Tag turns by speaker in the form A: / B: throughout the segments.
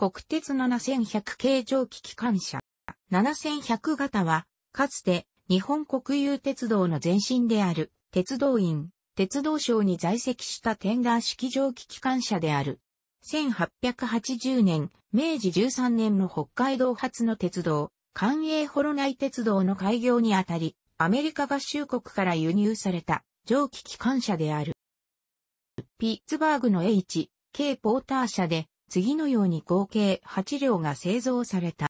A: 国鉄7100系蒸気機関車。7100型は、かつて日本国有鉄道の前身である、鉄道院、鉄道省に在籍したテンダー式蒸気機関車である。1880年、明治13年の北海道発の鉄道、関営ホロナイ鉄道の開業にあたり、アメリカ合衆国から輸入された蒸気機関車である。ピッツバーグの H、K ポーター車で次のように合計8両が製造された。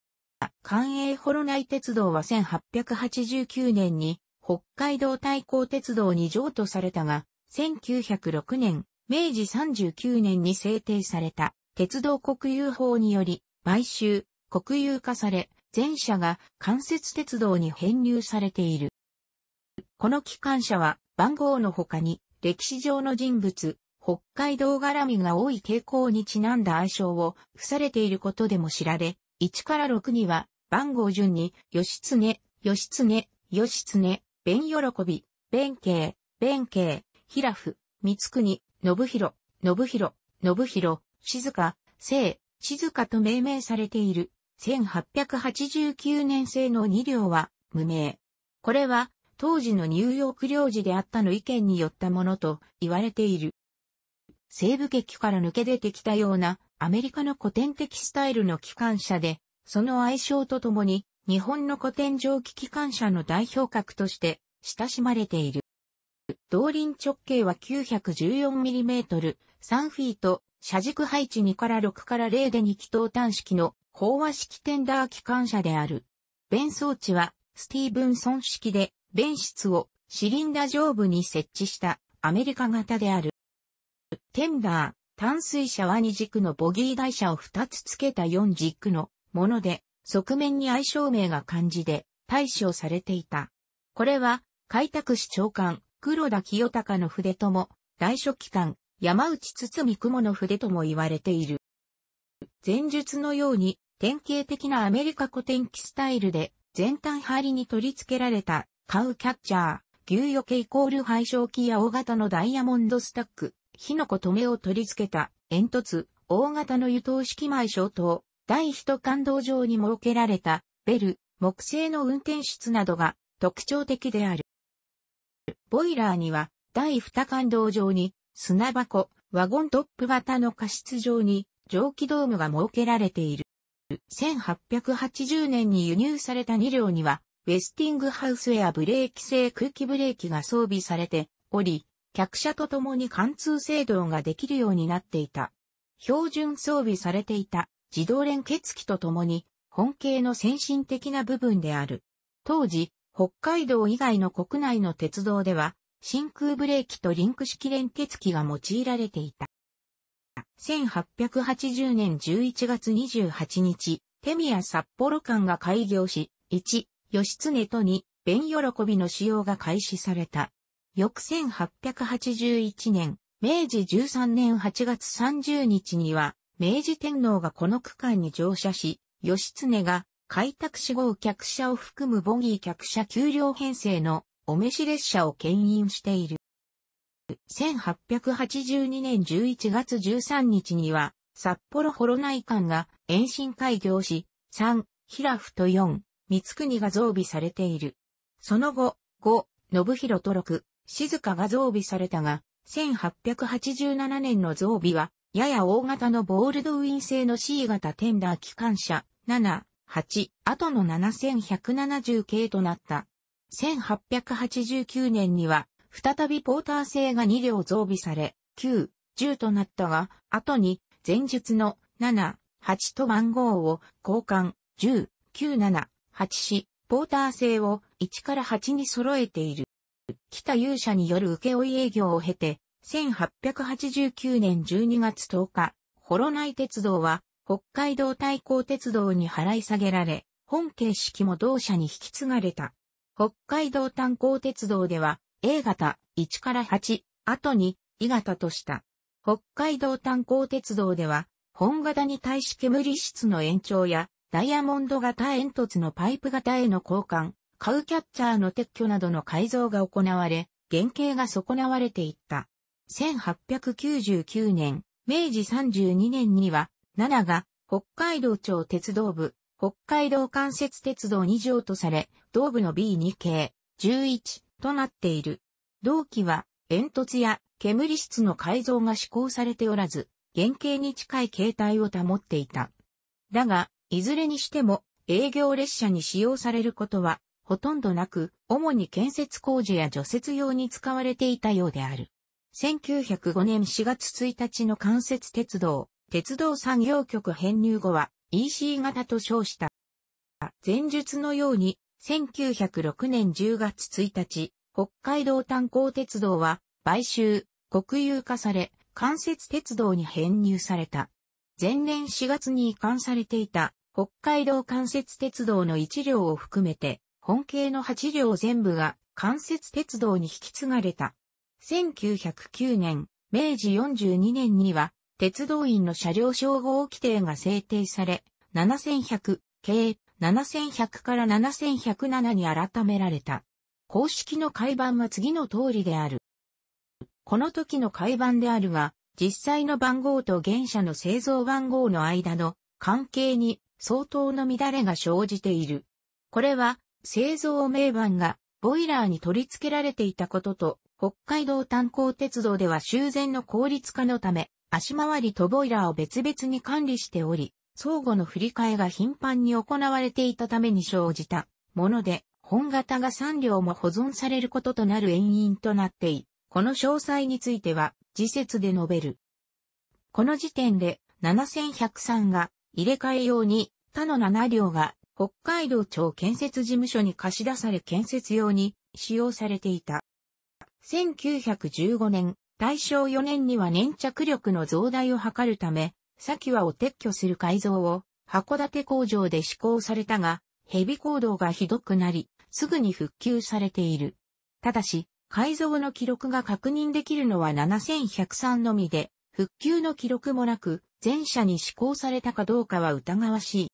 A: 関営ナ内鉄道は1889年に北海道対抗鉄道に譲渡されたが、1906年、明治39年に制定された鉄道国有法により、買収、国有化され、全社が関節鉄道に編入されている。この機関車は番号の他に歴史上の人物、北海道絡みが多い傾向にちなんだ愛称を付されていることでも知られ、1から6には番号順に、義経、義経、義経、弁喜び、弁慶、弁慶、平夫、三国、信弘、信弘、信弘、静か、聖、静かと命名されている。1889年製の2両は無名。これは当時のニューヨーク領事であったの意見によったものと言われている。西部劇から抜け出てきたようなアメリカの古典的スタイルの機関車で、その愛称とともに日本の古典蒸気機関車の代表格として親しまれている。動輪直径は 914mm、3フィート、車軸配置2から6から0で2気筒端式の飽和式テンダー機関車である。弁装置はスティーブンソン式で、弁室をシリンダ上部に設置したアメリカ型である。テンダー、淡水車は2軸のボギー台車を2つ付けた4軸のもので、側面に相性名が漢字で対象されていた。これは、開拓市長官、黒田清隆の筆とも、大書記官、山内堤雲の筆とも言われている。前述のように、典型的なアメリカ古典機スタイルで、全端針に取り付けられた、カウキャッチャー、牛余計イコール配色機や大型のダイヤモンドスタック、火の粉止めを取り付けた煙突、大型の湯灯式前消灯、第一感動場に設けられたベル、木製の運転室などが特徴的である。ボイラーには第二感動場に砂箱、ワゴントップ型の加湿場に蒸気ドームが設けられている。1880年に輸入された2両には、ウェスティングハウスエアブレーキ製空気ブレーキが装備されており、客車と共に貫通制動ができるようになっていた。標準装備されていた自動連結機と共に本系の先進的な部分である。当時、北海道以外の国内の鉄道では真空ブレーキとリンク式連結機が用いられていた。1880年11月28日、手宮札幌間が開業し、1、吉常と2、弁喜びの使用が開始された。翌1881年、明治13年8月30日には、明治天皇がこの区間に乗車し、義経が開拓志号客車を含むボギー客車給料編成のお召し列車を牽引している。1882年11月13日には、札幌幌内間が延伸開業し、3、平府と4、三国が増備されている。その後、5、信弘と6、静かが増備されたが、1887年の増備は、やや大型のボールドウィン製の C 型テンダー機関車7、8、後の7170系となった。1889年には、再びポーター製が2両増備され、9、10となったが、後に、前述の7、8と番号を交換、10、9、7、8し、ポーター製を1から8に揃えている。北勇者による請負営業を経て、1889年12月10日、幌内鉄道は北海道対抗鉄道に払い下げられ、本形式も同社に引き継がれた。北海道炭鉱鉄道では A 型1から8、後に E 型とした。北海道炭鉱鉄道では、本型に対し煙質の延長やダイヤモンド型煙突のパイプ型への交換、カウキャッチャーの撤去などの改造が行われ、原型が損なわれていった。1899年、明治32年には、7が北海道庁鉄道部、北海道関節鉄道2条とされ、道部の B2 系、11となっている。同期は、煙突や煙室の改造が施行されておらず、原型に近い形態を保っていた。だが、いずれにしても営業列車に使用されることはほとんどなく、主に建設工事や除雪用に使われていたようである。1905年4月1日の関節鉄道、鉄道産業局編入後は EC 型と称した。前述のように、1906年10月1日、北海道炭鉱鉄道は買収、国有化され、関節鉄道に編入された。前年4月に移管されていた北海道関節鉄道の一両を含めて本系の8両全部が関節鉄道に引き継がれた。1909年、明治42年には、鉄道員の車両称号規定が制定され、7100、計7100から7107に改められた。公式の改版は次の通りである。この時の改版であるが、実際の番号と現社の製造番号の間の関係に相当の乱れが生じている。これは製造名板がボイラーに取り付けられていたことと、北海道炭鉱鉄道では修繕の効率化のため、足回りとボイラーを別々に管理しており、相互の振り替えが頻繁に行われていたために生じたもので、本型が3両も保存されることとなる原因となってい、この詳細については、次節で述べる。この時点で、7103が入れ替え用に他の7両が北海道庁建設事務所に貸し出され建設用に使用されていた。1915年、大正4年には粘着力の増大を図るため、先はを撤去する改造を函館工場で施行されたが、ヘビ行動がひどくなり、すぐに復旧されている。ただし、改造の記録が確認できるのは7103のみで、復旧の記録もなく、全社に施行されたかどうかは疑わしい。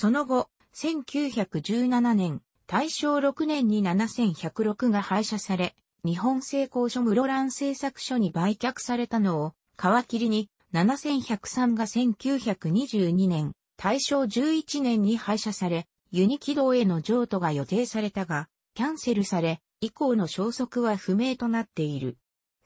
A: その後、1917年、大正6年に7106が廃車され、日本製鋼所室蘭製作所に売却されたのを、皮切りに、7103が1922年、大正11年に廃車され、ユニ軌道への譲渡が予定されたが、キャンセルされ、以降の消息は不明となっている。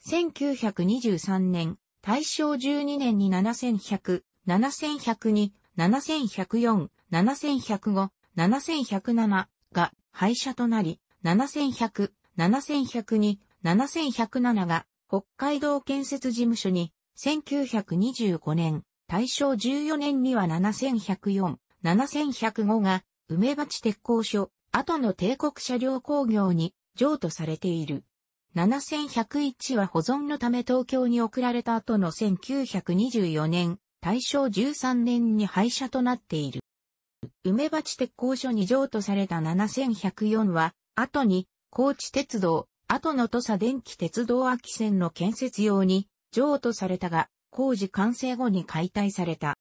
A: 1923年、大正12年に7100、7102、7104、7105、7107が廃車となり、7100、7102、7107が北海道建設事務所に、1925年、大正14年には7104、7105が梅鉢鉄工所、後の帝国車両工業に譲渡されている。7101は保存のため東京に送られた後の1924年、大正13年に廃車となっている。梅鉢鉄工所に譲渡された7104は、後に、高知鉄道、後の土佐電気鉄道秋線の建設用に譲渡されたが、工事完成後に解体された。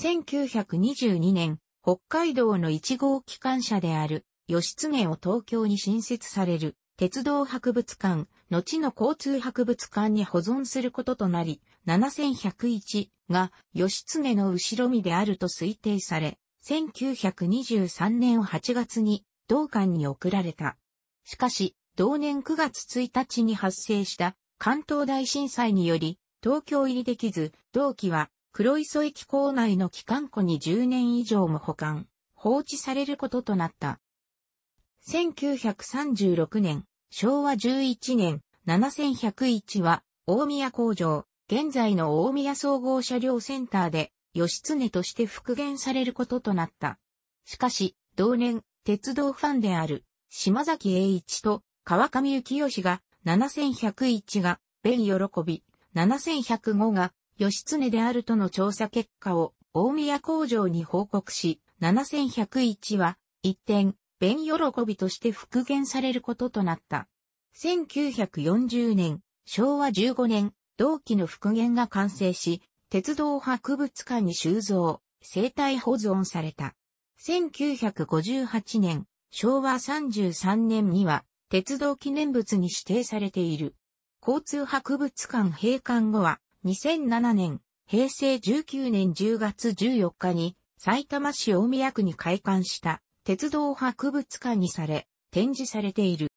A: 1922年、北海道の1号機関車である、吉常を東京に新設される、鉄道博物館、後の交通博物館に保存することとなり、7101が吉常の後ろ身であると推定され、1923年8月に同館に送られた。しかし、同年9月1日に発生した関東大震災により、東京入りできず、同期は黒磯駅構内の機関庫に10年以上も保管、放置されることとなった。1936年、昭和11年、7101は、大宮工場、現在の大宮総合車両センターで、義経として復元されることとなった。しかし、同年、鉄道ファンである、島崎栄一と川上幸義が、7101が、弁喜び、7105が、義経であるとの調査結果を、大宮工場に報告し、7101は、一転、弁喜びとして復元されることとなった。1940年、昭和15年、同期の復元が完成し、鉄道博物館に収蔵、生態保存された。1958年、昭和33年には、鉄道記念物に指定されている。交通博物館閉館後は、2007年、平成19年10月14日に、埼玉市大宮区に開館した、鉄道博物館にされ、展示されている。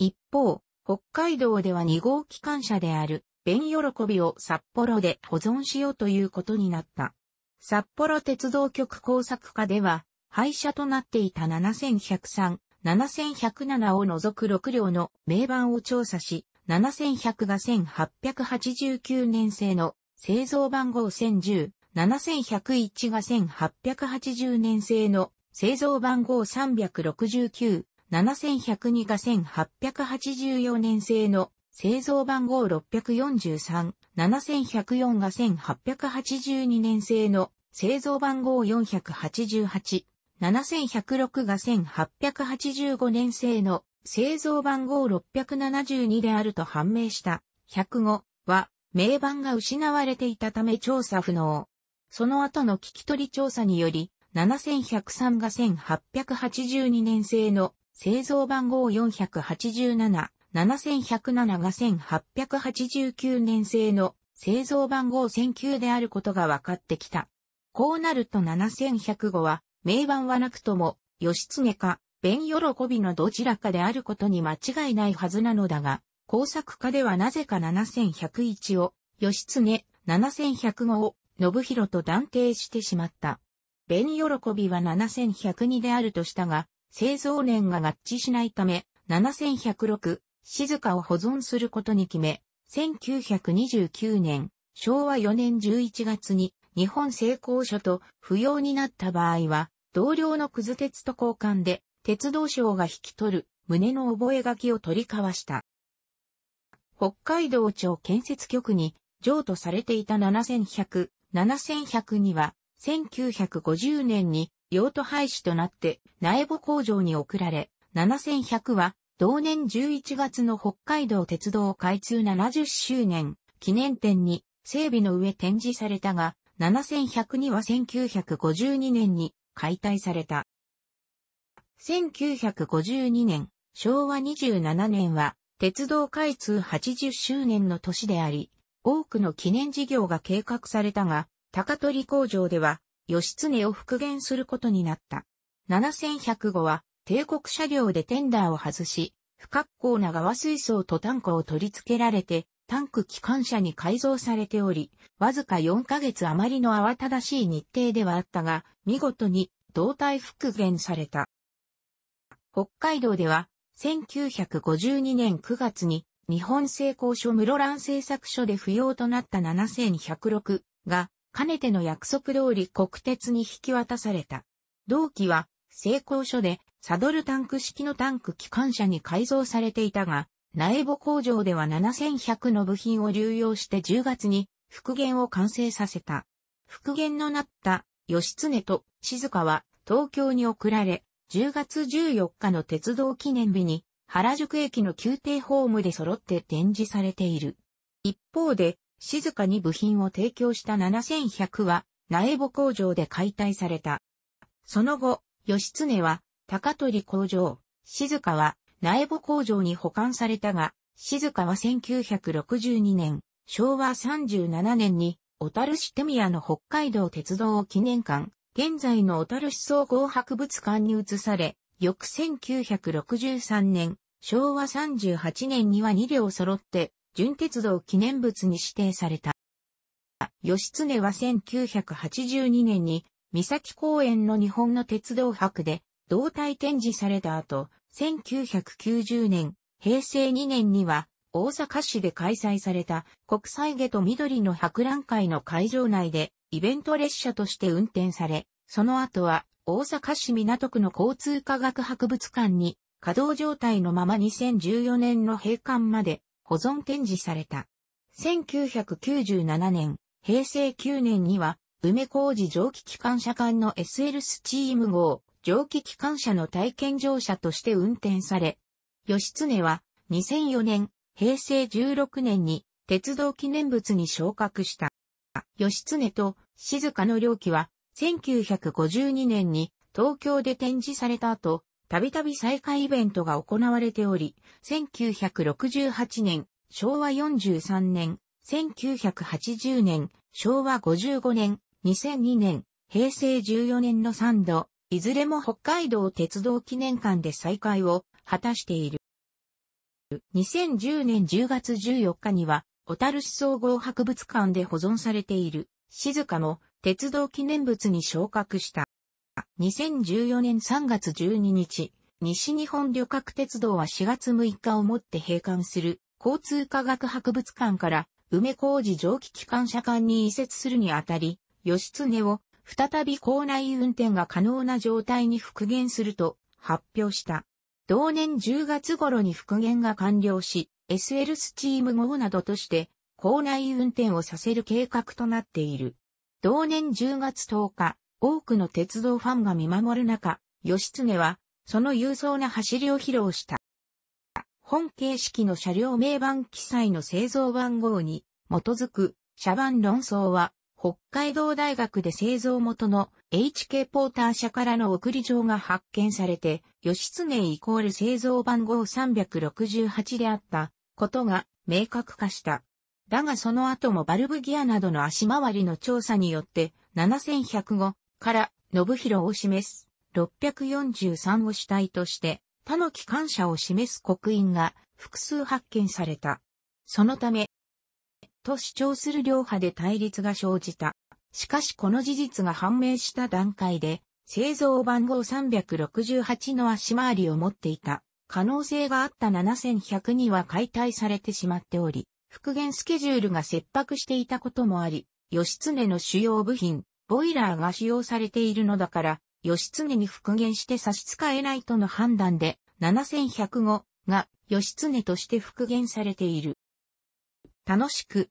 A: 一方、北海道では2号機関車である、便喜びを札幌で保存しようということになった。札幌鉄道局工作課では、廃車となっていた7103、7107を除く6両の名盤を調査し、7100が1889年製の製造番号1010、7101が1880年製の製造番号369、7102が1884年製の製造番号643、7104が1882年製の製造番号488、7106が1885年製の製造番号672であると判明した105は名番が失われていたため調査不能。その後の聞き取り調査により7103が1882年製の製造番号487、7107が1889年製の製造番号1009であることが分かってきた。こうなると7105は、名番はなくとも、義経か、弁喜びのどちらかであることに間違いないはずなのだが、工作家ではなぜか7101を、義経、7105を、信弘と断定してしまった。弁喜びは7102であるとしたが、製造年が合致しないため、7106、静香を保存することに決め、1929年、昭和4年11月に日本成功書と不要になった場合は、同僚のくず鉄と交換で、鉄道省が引き取る胸の覚書を取り交わした。北海道庁建設局に譲渡されていた7100、7100には、1950年に用途廃止となって苗穂工場に送られ、7100は同年11月の北海道鉄道開通70周年記念展に整備の上展示されたが、7102は1952年に解体された。1952年、昭和27年は鉄道開通80周年の年であり、多くの記念事業が計画されたが、高取工場では、義経を復元することになった。7105は、帝国車両でテンダーを外し、不格好な側水槽とタンクを取り付けられて、タンク機関車に改造されており、わずか4ヶ月余りの慌ただしい日程ではあったが、見事に胴体復元された。北海道では、1952年9月に、日本製鋼所室蘭製作所で不要となった7106が、かねての約束通り国鉄に引き渡された。同期は、成功所でサドルタンク式のタンク機関車に改造されていたが、苗部工場では7100の部品を流用して10月に復元を完成させた。復元のなった義経と静香は東京に送られ、10月14日の鉄道記念日に原宿駅の宮廷ホームで揃って展示されている。一方で、静かに部品を提供した7100は、苗穂工場で解体された。その後、義経は、高取工場、静香は、苗穂工場に保管されたが、静香は1962年、昭和37年に、小樽市手宮の北海道鉄道記念館、現在の小樽市総合博物館に移され、翌1963年、昭和38年には2両揃って、純鉄道記念物に指定された。義経は1982年に三崎公園の日本の鉄道博で胴体展示された後、1990年、平成2年には大阪市で開催された国際下と緑の博覧会の会場内でイベント列車として運転され、その後は大阪市港区の交通科学博物館に稼働状態のまま2014年の閉館まで保存展示された。1997年、平成9年には梅工事蒸気機関車間の SL スチーム号、蒸気機関車の体験乗車として運転され、義経は2004年、平成16年に鉄道記念物に昇格した。義経と静かの両機は1952年に東京で展示された後、たびたび再開イベントが行われており、1968年、昭和43年、1980年、昭和55年、2002年、平成14年の3度、いずれも北海道鉄道記念館で再開を果たしている。2010年10月14日には、小樽市総合博物館で保存されている、静かも鉄道記念物に昇格した。2014年3月12日、西日本旅客鉄道は4月6日をもって閉館する交通科学博物館から梅小路蒸気機関車館に移設するにあたり、義経を再び校内運転が可能な状態に復元すると発表した。同年10月頃に復元が完了し、SL スチーム号などとして校内運転をさせる計画となっている。同年10月10日、多くの鉄道ファンが見守る中、義経はその勇壮な走りを披露した。本形式の車両名番記載の製造番号に基づく車番論争は北海道大学で製造元の HK ポーター社からの送り状が発見されて、義経イコール製造番号368であったことが明確化した。だがその後もバルブギアなどの足回りの調査によって7105から信弘を示す643を主体として他の機関車を示す刻印が複数発見された。そのため、と主張する両派で対立が生じた。しかしこの事実が判明した段階で、製造番号368の足回りを持っていた可能性があった7100には解体されてしまっており、復元スケジュールが切迫していたこともあり、義経の主要部品、ボイラーが使用されているのだから、義経に復元して差し支えないとの判断で、7105が義経として復元されている。楽しく、